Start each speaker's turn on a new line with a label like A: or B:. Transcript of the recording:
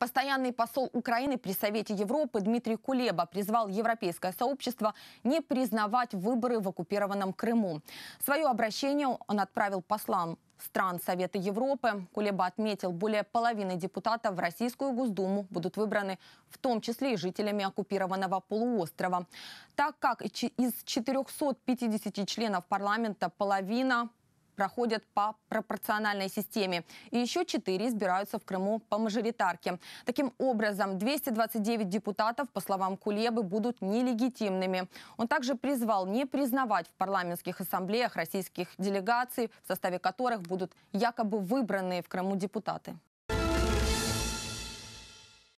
A: Постоянный посол Украины при Совете Европы Дмитрий Кулеба призвал европейское сообщество не признавать выборы в оккупированном Крыму. Свое обращение он отправил послам стран Совета Европы. Кулеба отметил, более половины депутатов в Российскую Госдуму будут выбраны, в том числе и жителями оккупированного полуострова. Так как из 450 членов парламента половина проходят по пропорциональной системе. И еще четыре избираются в Крыму по мажоритарке. Таким образом, 229 депутатов, по словам Кулебы, будут нелегитимными. Он также призвал не признавать в парламентских ассамблеях российских делегаций, в составе которых будут якобы выбранные в Крыму депутаты.